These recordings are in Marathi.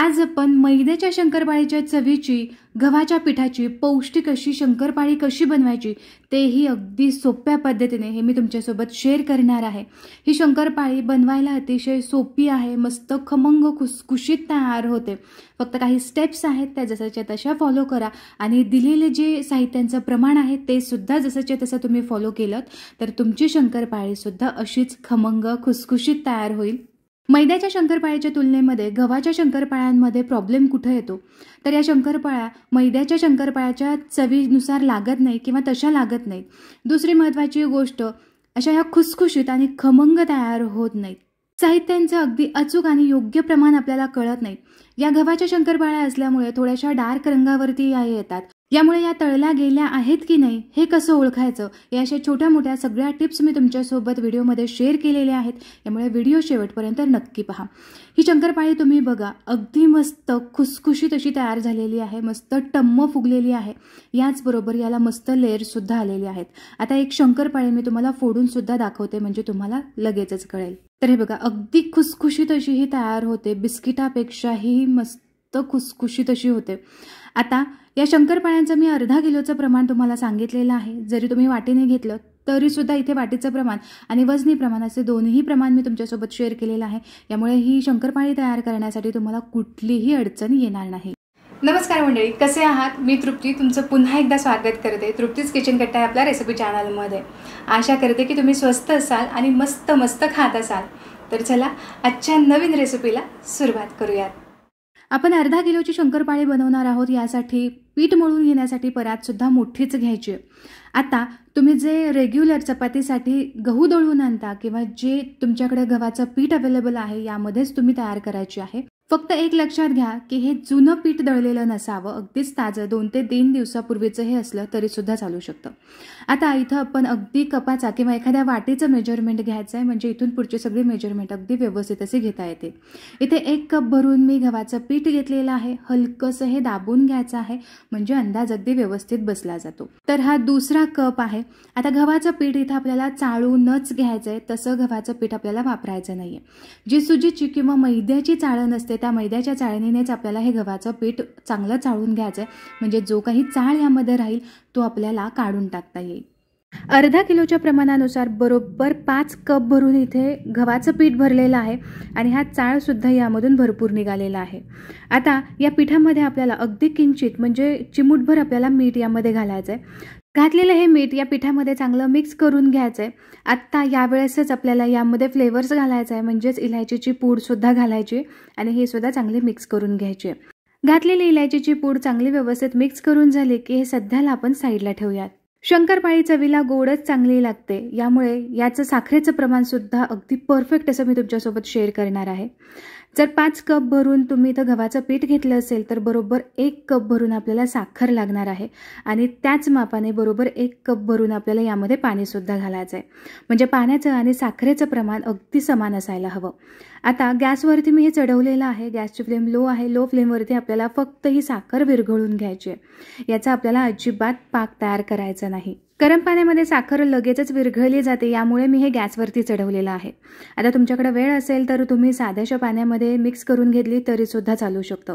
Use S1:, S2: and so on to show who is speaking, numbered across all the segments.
S1: आज आपण मैद्याच्या शंकरपाळीच्या चवीची गव्हाच्या पिठाची पौष्टिक अशी शंकरपाळी कशी बनवायची तेही अगदी सोप्या पद्धतीने हे मी तुमच्यासोबत शेअर करणार आहे ही शंकरपाळी बनवायला अतिशय सोपी आहे मस्त खमंग खुसखुशीत तयार होते फक्त काही स्टेप्स आहेत त्या जसाच्या तशा फॉलो करा आणि दिलेले जे साहित्यांचं प्रमाण आहे ते सुद्धा जसंच्या तसं तुम्ही फॉलो केलं तर तुमची शंकरपाळीसुद्धा अशीच खमंग खुसखुशीत तयार होईल मैद्याच्या शंकरपाळ्याच्या तुलनेमध्ये गव्हाच्या शंकरपाळ्यांमध्ये प्रॉब्लेम कुठं येतो तर या शंकरपाळ्या मैद्याच्या शंकरपाळ्याच्या चवीनुसार लागत नाही किंवा तशा लागत नाहीत दुसरी महत्त्वाची गोष्ट अशा ह्या खुसखुशीत आणि खमंग तयार होत नाहीत साहित्यांचं अगदी अचूक आणि योग्य प्रमाण आपल्याला कळत नाही या गव्हाच्या शंकरपाळ्या असल्यामुळे थोड्याशा डार्क रंगावरती या येतात यामुळे या तळल्या गेल्या आहेत की नाही हे कसं ओळखायचं या अशा छोट्या मोठ्या सगळ्या टिप्स मी तुमच्यासोबत व्हिडिओमध्ये शेअर केलेल्या आहेत यामुळे व्हिडिओ शेवटपर्यंत नक्की पहा ही शंकरपाळी तुम्ही बघा अगदी मस्त खुसखुशीत अशी तयार झालेली आहे मस्त टम्म फुगलेली आहे याचबरोबर याला मस्त लेअरसुद्धा आलेली आहेत आता एक शंकरपाळी मी तुम्हाला फोडूनसुद्धा दाखवते म्हणजे तुम्हाला लगेचच कळेल तर हे बघा अगदी खुसखुशीत अशी ही तयार होते बिस्किटापेक्षाही मस्त खुसखुशीत अशी होते आता या शंकरपाळ्यांचं मी अर्धा किलोचं प्रमाण तुम्हाला सांगितलेलं आहे जरी तुम्ही वाटीने घेतलं तरीसुद्धा इथे वाटीचं प्रमाण आणि वजनी प्रमाण असे दोन्ही प्रमाण मी तुमच्यासोबत शेअर केलेलं आहे यामुळे ही शंकरपाळी तयार करण्यासाठी तुम्हाला कुठलीही अडचण येणार नाही नमस्कार मंडळी कसे आहात मी तृप्ती तुमचं पुन्हा एकदा स्वागत करते तृप्तीच किचन कट्टा आहे आपल्या रेसिपी चॅनलमध्ये आशा करते की तुम्ही स्वस्त असाल आणि मस्त मस्त खात असाल तर चला आजच्या नवीन रेसिपीला सुरुवात करूयात आपण अर्धा किलोची शंकरपाळी बनवणार आहोत यासाठी पीठ मळून घेण्यासाठी परातसुद्धा मोठीच घ्यायची आता तुम्ही जे रेग्युलर चपातीसाठी गहू दळून आणता किंवा जे तुमच्याकडे गव्हाचं पीठ अवेलेबल आहे यामध्येच तुम्ही तयार करायची आहे फक्त एक लक्षात घ्या की हे जुनं पीठ दळलेलं नसावं अगदीच ताजं दोन ते तीन दिवसापूर्वीचं हे असलं तरी सुद्धा चालू शकतं आता इथं आपण अगदी कपाचा किंवा एखाद्या वाटीचं मेजरमेंट घ्यायचं आहे म्हणजे इथून पुढची सगळी मेजरमेंट अगदी व्यवस्थित असे घेता येते इथे एक कप भरून मी गव्हाचं पीठ घेतलेलं आहे हलकंसं हे दाबून घ्यायचं आहे म्हणजे अंदाज अगदी व्यवस्थित बसला जातो तर हा दुसरा कप आहे आता गव्हाचं पीठ इथं आपल्याला चाळूनच घ्यायचं आहे तसं गव्हाचं पीठ आपल्याला वापरायचं नाही जी सुजीची किंवा मैद्याची चाळण असते त्या मैद्याच्या चाळणीनेच आपल्याला हे गव्हाचं पीठ चांगलं चाळून घ्यायचं आहे म्हणजे जो काही चाळ यामध्ये राहील तो आपल्याला काढून टाकता येईल अर्धा किलोच्या प्रमाणानुसार बरोबर पाच कप भरून इथे गव्हाचं पीठ भरलेलं आहे आणि हा चाळसुद्धा यामधून भरपूर निघालेला आहे आता या पिठामध्ये आपल्याला अगदी किंचित म्हणजे चिमूटभर आपल्याला मीठ यामध्ये घालायचं आहे घातलेलं हे मीठ या पिठामध्ये चांगलं मिक्स करून घ्यायचं आहे आत्ता यावेळेसच आपल्याला यामध्ये फ्लेवर्स घालायचं आहे म्हणजेच इलायचीची पूडसुद्धा घालायची आणि हे सुद्धा चांगली मिक्स करून घ्यायची घातलेली इलायचीची पूड चांगली व्यवस्थित मिक्स करून झाली की हे सध्याला आपण साईडला ठेवूयात शंकरपाळी चवीला गोडच चांगली लागते यामुळे याचं साखरेचं प्रमाणसुद्धा अगदी परफेक्ट असं मी तुमच्यासोबत शेअर करणार आहे जर पाच कप भरून तुम्ही इथं गव्हाचं पीठ घेतलं असेल तर बरोबर एक कप भरून आपल्याला साखर लागणार आहे आणि त्याच मापाने बरोबर एक कप भरून आपल्याला यामध्ये पाणीसुद्धा घालायचं आहे म्हणजे पाण्याचं आणि साखरेचं प्रमाण अगदी समान असायला हवं आता गॅसवरती मी हे चढवलेलं आहे गॅसची फ्लेम लो आहे लो फ्लेमवरती आपल्याला फक्त ही साखर विरघळून घ्यायची आहे याचा आपल्याला अजिबात पाक तयार करायचा नाही गरम पाण्यामध्ये साखर लगेचच विरघळली जाते यामुळे मी हे गॅसवरती चढवलेलं आहे आता तुमच्याकडे वेळ असेल तर तुम्ही साध्याशा पाण्यामध्ये मिक्स करून घेतली तरीसुद्धा चालू शकतो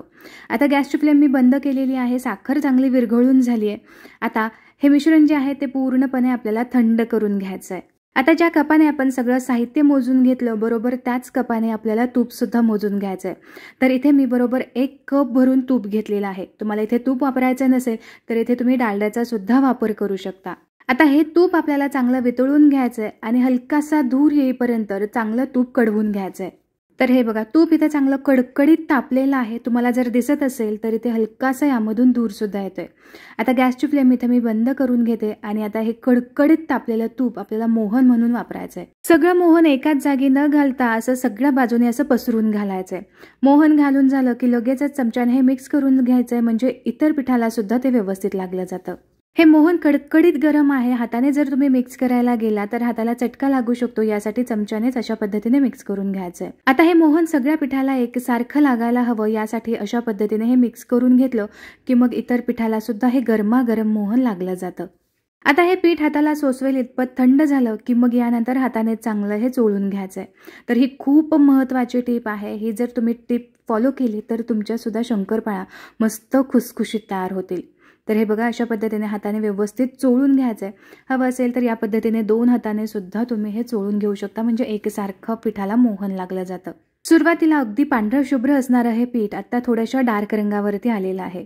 S1: आता गॅसची फ्लेम मी बंद केलेली आहे साखर चांगली विरघळून झाली आहे आता हे मिश्रण जे आहे ते पूर्णपणे आपल्याला थंड करून घ्यायचं आहे आता ज्या कपाने आपण सगळं साहित्य मोजून घेतलं बरोबर त्याच कपाने आपल्याला तूपसुद्धा मोजून घ्यायचं आहे तर इथे मी बरोबर एक कप भरून तूप घेतलेलं आहे तुम्हाला इथे तूप वापरायचं नसेल तर इथे तुम्ही डालड्याचा सुद्धा वापर करू शकता आता हे तूप आपल्याला चांगलं वितळून घ्यायचं आहे आणि हलकासा धूर येईपर्यंत चांगलं तूप कडवून घ्यायचं आहे तर हे बघा तूप इथे चांगलं कडकडीत तापलेलं आहे तुम्हाला जर दिसत असेल तर इथे हलकासा यामधून धूरसुद्धा येतो आहे आता गॅसची फ्लेम इथे मी बंद करून घेते आणि आता हे कडकडीत तापलेलं तूप आपल्याला मोहन म्हणून वापरायचं आहे सगळं मोहन एकाच जागी न घालता असं सगळ्या बाजूने असं पसरून घालायचं आहे मोहन घालून झालं की लगेचच चमच्याने हे मिक्स करून घ्यायचं आहे म्हणजे इतर पिठाला सुद्धा ते व्यवस्थित लागलं जातं हे मोहन कडकडीत गरम आहे हाताने जर तुम्ही मिक्स करायला गेला तर हाताला चटका लागू शकतो यासाठी चमच्यानेच अशा पद्धतीने मिक्स करून घ्यायचं आहे आता हे मोहन सगळ्या पिठाला एक सारखं लागायला हवं यासाठी अशा पद्धतीने हे मिक्स करून घेतलं की मग इतर पिठाला सुद्धा हे गरमागरम मोहन लागलं जातं आता हे पीठ हाताला सोसवेल इतपत थंड झालं की मग यानंतर हाताने चांगलं हे चोळून घ्यायचं आहे तर ही खूप महत्त्वाची टीप आहे ही जर तुम्ही टीप फॉलो केले तर तुमच्यासुद्धा शंकरपाळा मस्त खुसखुशीत तयार होतील तर हे बघा अशा पद्धतीने हाताने व्यवस्थित चोळून घ्यायचं आहे हवं असेल तर या पद्धतीने दोन हाताने सुद्धा तुम्ही हे चोळून घेऊ शकता म्हणजे एकसारखं पिठाला मोहन लागलं जातं सुरुवातीला अगदी पांढरं शुभ्र असणारं हे पीठ आता थोड्याशा डार्क रंगावरती आलेलं आहे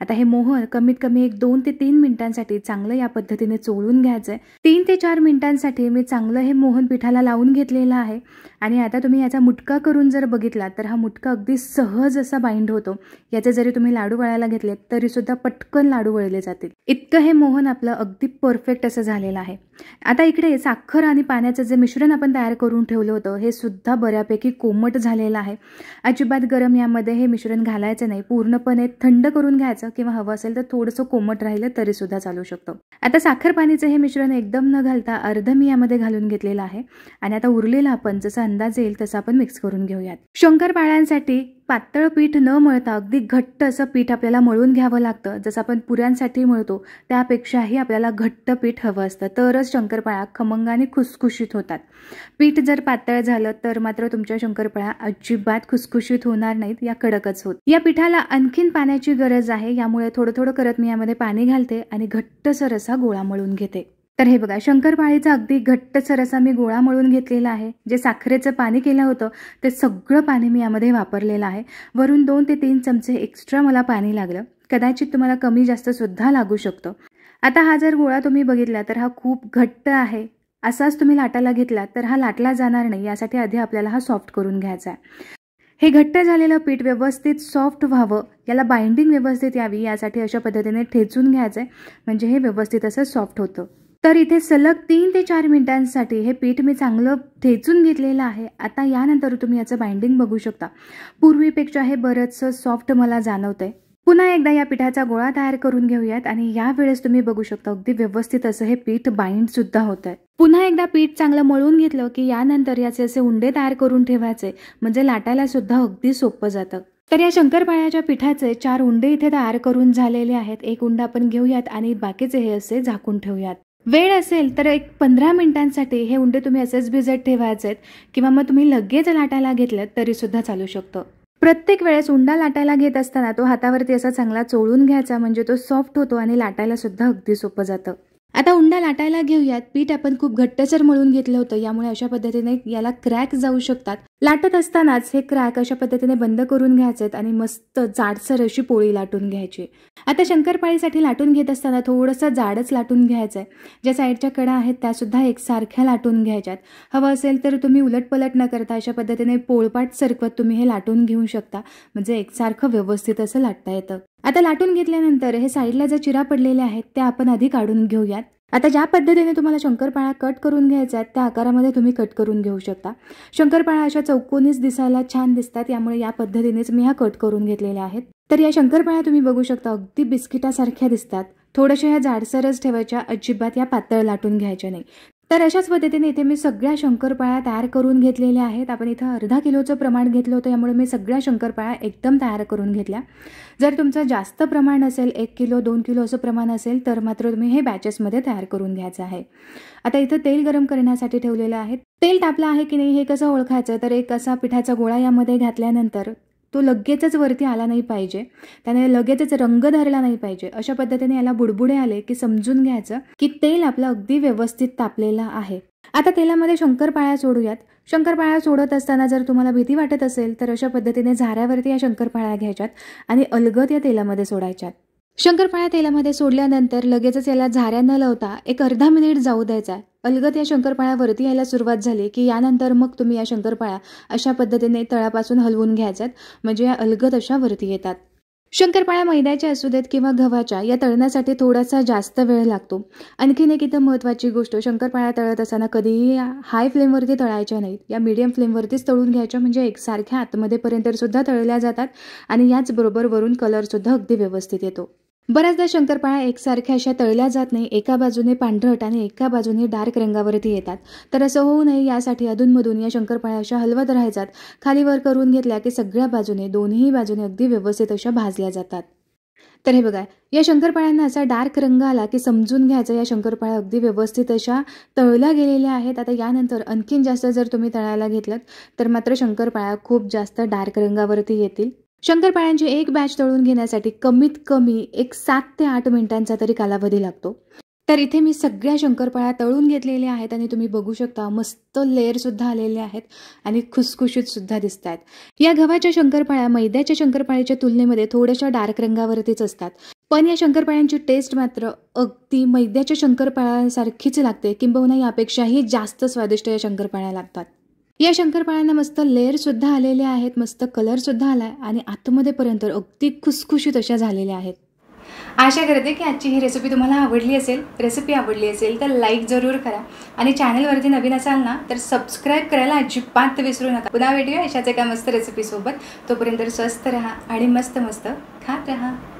S1: आता हे मोहन कमीत कमी एक दोन ते तीन मिनिटांसाठी चांगलं या पद्धतीने चोळून घ्यायचं आहे तीन ते चार मिनिटांसाठी मी चांगलं हे मोहन पिठाला लावून घेतलेलं आहे आणि आता तुम्ही याचा मुटका करून जर बघितला तर हा मुटका अगदी सहज असा बाइंड होतो याचे जरी तुम्ही लाडू वळायला घेतले तरी सुद्धा पटकन लाडू वळले जातील इतकं हे मोहन आपलं अगदी परफेक्ट असं झालेलं आहे आता इकडे साखर आणि पाण्याचं जे मिश्रण आपण तयार करून ठेवलं होतं हे सुद्धा बऱ्यापैकी कोमट झालेलं आहे अजिबात गरम यामध्ये हे मिश्रण घालायचं नाही पूर्णपणे थंड करून घ्यायचं किंवा हवं असेल तर थोडंसं कोमट राहिलं तरी सुद्धा चालू शकतो आता साखर पाणीचं हे मिश्रण एकदम न घालता अर्ध मी यामध्ये घालून घेतलेलं आहे आणि आता उरलेलं आपण जसा अंदाज येईल तसा आपण मिक्स करून घेऊयात शंकरपाळ्यांसाठी पातळ पीठ न मळता अगदी घट्ट असं पीठ आपल्याला मळून घ्यावं लागतं जसं आपण पुऱ्यांसाठी मळतो त्यापेक्षाही आपल्याला घट्ट पीठ हवं असतं तरच शंकरपाळ्या खमंगाने खुसखुशीत होतात पीठ जर पातळ झालं तर मात्र तुमच्या शंकरपाळ्या अजिबात खुसखुशीत होणार नाहीत या कडकच होत या पिठाला आणखीन पाण्याची गरज आहे यामुळे थोडं थोडं करत मी यामध्ये पाणी घालते आणि घट्टसर असा गोळा मळून घेते तर हे बघा शंकरपाळीचा अगदी घट्टसर असा मी गोळा मळून घेतलेला आहे जे साखरेचं पाणी केलं होतं ते सगळं पाणी मी यामध्ये वापरलेलं आहे वरून दोन ते तीन चमचे एक्स्ट्रा मला पाणी लागलं कदाचित तुम्हाला कमी जास्त सुद्धा लागू शकतो आता हा जर गोळा तुम्ही बघितला तर हा खूप घट्ट आहे असाच तुम्ही लाटाला घेतला तर हा लाटला जाणार नाही यासाठी आधी आपल्याला हा सॉफ्ट करून घ्यायचा आहे हे घट्ट झालेलं पीठ व्यवस्थित सॉफ्ट व्हावं याला बाइंडिंग व्यवस्थित यावी यासाठी अशा पद्धतीने ठेचून घ्यायचं आहे म्हणजे हे व्यवस्थित असं सॉफ्ट होतं तर इथे सलग तीन ते चार मिनिटांसाठी हे पीठ मी चांगलं ठेचून घेतलेलं आहे आता यानंतर तुम्ही याचं बाइंडिंग बघू शकता पूर्वीपेक्षा हे बरंचसं सॉफ्ट मला जाणवतंय पुन्हा एकदा या पिठाचा गोळा तयार करून घेऊयात आणि यावेळेस तुम्ही बघू शकता अगदी व्यवस्थित असं हे पीठ बाइंड सुद्धा होत आहे पुन्हा एकदा पीठ चांगलं मळून घेतलं की यानंतर याचे असे उंडे तयार करून ठेवायचे म्हणजे लाटायला सुद्धा अगदी सोपं जातं तर या शंकरपाळ्याच्या पिठाचे चार उंडे इथे तयार करून झालेले आहेत एक उंडा आपण घेऊयात आणि बाकीचे हे असे झाकून ठेवूयात वेळ असेल तर एक पंधरा मिनिटांसाठी हे उंडे तुम्ही असेच भिजत ठेवायचे आहेत किंवा मग तुम्ही लगेच लाटायला घेतलं सुद्धा चालू शकतं प्रत्येक वेळेस उंडा लाटायला घेत असताना तो हातावरती असा चांगला चोळून घ्यायचा म्हणजे तो सॉफ्ट होतो आणि लाटायला सुद्धा अगदी सोपं जातं आता उंडा लाटायला घेऊयात पीठ आपण खूप घट्टसर मळून घेतलं होतं यामुळे अशा पद्धतीने याला क्रॅक जाऊ शकतात लाटत असतानाच हे क्रॅक अशा पद्धतीने बंद करून घ्यायचे आणि मस्त जाडसर अशी पोळी लाटून घ्यायची आता शंकरपाळीसाठी लाटून घेत असताना थोडंसं जाडच लाटून घ्यायचं आहे ज्या साईडच्या कडा आहेत त्यासुद्धा एकसारख्या लाटून घ्यायच्यात हवं असेल तर तुम्ही उलटपलट न करता अशा पद्धतीने पोळपाट सरकवत तुम्ही हे लाटून घेऊ शकता म्हणजे एकसारखं व्यवस्थित असं लाटता येतं आता लाटून घेतल्यानंतर हे साईडला ज्या चिरा पडलेल्या आहेत त्या आपण आधी काढून घेऊयात आता ज्या पद्धतीने तुम्हाला शंकरपाळा कट करून घ्यायचा आहेत त्या आकारामध्ये तुम्ही कट करून घेऊ शकता शंकरपाळा अशा चौकोनीच दिसायला छान दिसतात यामुळे या पद्धतीनेच मी ह्या कट करून घेतलेल्या आहेत तर या शंकरपाळ्या तुम्ही बघू शकता अगदी बिस्किटासारख्या दिसतात थोड्याशा ह्या जाडसरच ठेवायच्या अजिबात या पातळ लाटून घ्यायच्या नाही तर अशाच पद्धतीने इथे मी सगळ्या शंकरपाळ्या तयार करून घेतलेल्या आहेत आपण इथं अर्धा किलोचं प्रमाण घेतलं होतं यामुळे मी सगळ्या शंकरपाळ्या एकदम तयार करून घेतल्या जर तुमचं जास्त प्रमाण असेल एक किलो दोन किलो असं प्रमाण असेल तर मात्र तुम्ही हे बॅचेसमध्ये तयार करून घ्यायचं आहे आता इथं तेल गरम करण्यासाठी ठेवलेलं आहे तेल तापलं आहे की नाही हे कसं ओळखायचं तर एक असा पिठाचा गोळा यामध्ये घातल्यानंतर तो लगेचच वरती आला नाही पाहिजे त्याने लगेचच रंग धरला नाही पाहिजे अशा पद्धतीने याला बुडबुडे आले की समजून घ्यायचं की तेल आपलं अगदी व्यवस्थित तापलेलं आहे आता तेलामध्ये शंकरपाळ्या सोडूयात शंकरपाळ्या सोडत असताना जर तुम्हाला भीती वाटत असेल तर अशा पद्धतीने झाऱ्यावरती या शंकरपाळ्या घ्यायच्यात आणि अलगद या तेलामध्ये सोडायच्यात शंकरपाळ्या तेलामध्ये सोडल्यानंतर लगेचच याला झाऱ्या न लावता एक अर्धा मिनिट जाऊ द्यायचा अलगत या शंकरपाळ्या वरती यायला सुरुवात झाली की यानंतर मग तुम्ही या शंकरपाळ्या अशा पद्धतीने तळापासून हलवून घ्यायच्यात म्हणजे या अलगत अशा वरती येतात शंकरपाळ्या मैद्याच्या असू देत किंवा गव्हाच्या या तळण्यासाठी थोडासा जास्त वेळ लागतो आणखीन एक इथं महत्त्वाची गोष्ट शंकरपाळ्या तळत असताना कधीही हाय फ्लेमवरती तळायच्या नाहीत या मीडियम फ्लेमवरतीच तळून घ्यायच्या म्हणजे एकसारख्या आतमध्येपर्यंत सुद्धा तळल्या जातात आणि याचबरोबर वरून कलरसुद्धा अगदी व्यवस्थित येतो बऱ्याचदा शंकरपाळ्या एकसारख्या अशा तळल्या जात नाही एका बाजूने पांढरट आणि एका बाजूने डार्क रंगावरती येतात तर असं होऊ नये यासाठी अधूनमधून या शंकरपाळ्या अशा हलवत राहायच्यात वर करून घेतल्या की सगळ्या बाजूने दोन्ही बाजूने अगदी व्यवस्थित अशा भाजल्या जातात तर हे बघा या शंकरपाळ्यांना असा डार्क रंग आला की समजून घ्यायचं या शंकरपाळ्या अगदी व्यवस्थित अशा तळल्या गेलेल्या आहेत आता यानंतर आणखीन जास्त जर तुम्ही तळायला घेतलं तर मात्र शंकरपाळ्या खूप जास्त डार्क रंगावरती येतील शंकरपाळ्यांची एक बॅच तळून घेण्यासाठी कमीत कमी एक सात ते आठ मिनिटांचा तरी कालावधी लागतो तर इथे मी सगळ्या शंकरपाळ्या तळून घेतलेल्या आहेत आणि तुम्ही बघू शकता मस्त लेअरसुद्धा आलेले आहेत आणि खुसखुशीतसुद्धा दिसत आहेत या गव्हाच्या शंकरपाळ्या मैद्याच्या शंकरपाळ्याच्या तुलनेमध्ये थोड्याशा डार्क रंगावरतीच असतात पण या शंकरपाळ्यांची टेस्ट मात्र अगदी मैद्याच्या शंकरपाळ्यासारखीच लागते किंबहुना यापेक्षाही जास्त स्वादिष्ट या शंकरपाळ्या लागतात या शंकरपाळ्यांना मस्त लेअर सुद्धा आलेले आहेत मस्त कलर सुद्धा आलाय आणि आतमध्ये पर्यंत अगदी खुसखुशीत अशा झालेल्या आहेत आशा करते की आजची ही रेसिपी तुम्हाला आवडली असेल रेसिपी आवडली असेल तर लाईक जरूर करा आणि चॅनलवरती नवीन असाल ना तर सबस्क्राईब करायला अजिबात विसरू नका पुन्हा भेटूया अशाच एका मस्त रेसिपीसोबत तोपर्यंत स्वस्त राहा आणि मस्त मस्त खात राहा